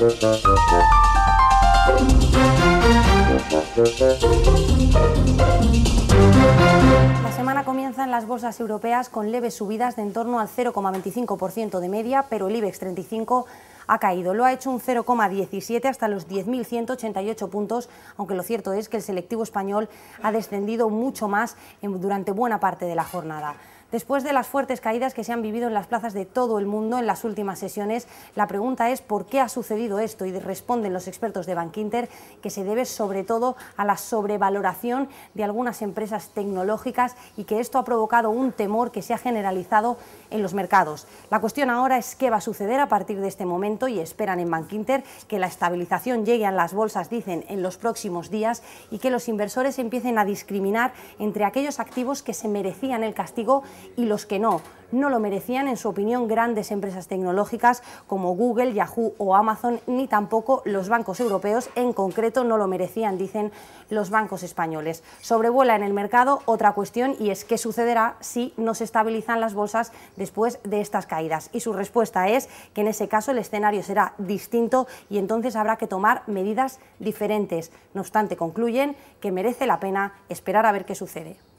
La semana comienza en las bolsas europeas con leves subidas de en torno al 0,25% de media, pero el IBEX 35 ha caído. Lo ha hecho un 0,17 hasta los 10.188 puntos, aunque lo cierto es que el selectivo español ha descendido mucho más durante buena parte de la jornada. Después de las fuertes caídas que se han vivido en las plazas de todo el mundo en las últimas sesiones, la pregunta es por qué ha sucedido esto y responden los expertos de Bankinter que se debe sobre todo a la sobrevaloración de algunas empresas tecnológicas y que esto ha provocado un temor que se ha generalizado en los mercados. La cuestión ahora es qué va a suceder a partir de este momento y esperan en Bankinter que la estabilización llegue a las bolsas, dicen, en los próximos días y que los inversores empiecen a discriminar entre aquellos activos que se merecían el castigo y los que no. No lo merecían, en su opinión, grandes empresas tecnológicas como Google, Yahoo o Amazon, ni tampoco los bancos europeos, en concreto no lo merecían, dicen los bancos españoles. Sobrevuela en el mercado otra cuestión y es qué sucederá si no se estabilizan las bolsas después de estas caídas. Y su respuesta es que en ese caso el escenario será distinto y entonces habrá que tomar medidas diferentes. No obstante, concluyen que merece la pena esperar a ver qué sucede.